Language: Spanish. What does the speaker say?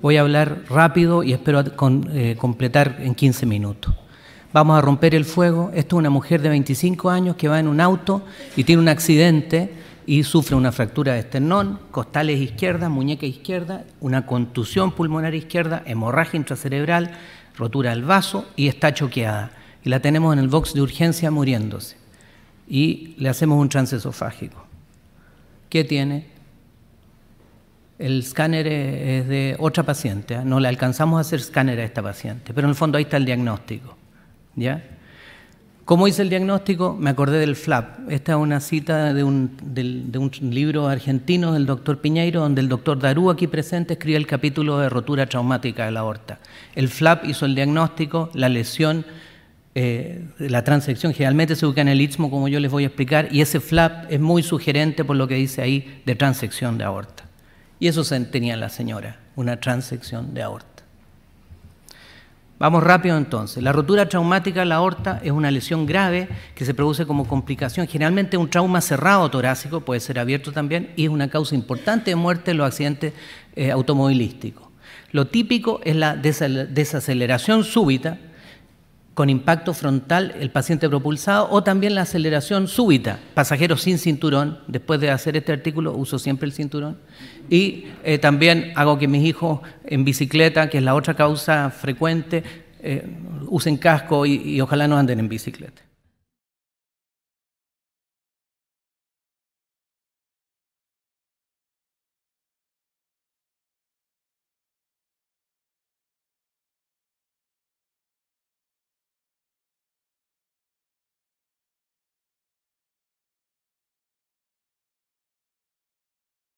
Voy a hablar rápido y espero eh, completar en 15 minutos. Vamos a romper el fuego. Esto es una mujer de 25 años que va en un auto y tiene un accidente y sufre una fractura de esternón, costales izquierdas, muñeca izquierda, una contusión pulmonar izquierda, hemorragia intracerebral, rotura del vaso y está choqueada. Y la tenemos en el box de urgencia muriéndose. Y le hacemos un transesofágico. esofágico. ¿Qué tiene? el escáner es de otra paciente, ¿ah? no le alcanzamos a hacer escáner a esta paciente, pero en el fondo ahí está el diagnóstico. ¿ya? ¿Cómo hice el diagnóstico? Me acordé del FLAP. Esta es una cita de un, libro argentino del doctor Piñeiro, donde el doctor Darú, aquí presente, escribe el capítulo de rotura traumática de la aorta. El FLAP hizo el diagnóstico, la lesión, eh, la transección generalmente se ubica en el istmo, como yo les voy a explicar, y ese flap es muy sugerente por lo que dice ahí de transección de aorta. Y eso tenía la señora, una transección de aorta. Vamos rápido entonces. La rotura traumática de la aorta es una lesión grave que se produce como complicación. Generalmente un trauma cerrado torácico, puede ser abierto también, y es una causa importante de muerte en los accidentes eh, automovilísticos. Lo típico es la desaceleración súbita, con impacto frontal el paciente propulsado o también la aceleración súbita. Pasajeros sin cinturón, después de hacer este artículo uso siempre el cinturón. Y eh, también hago que mis hijos en bicicleta, que es la otra causa frecuente, eh, usen casco y ojalá no anden en bicicleta.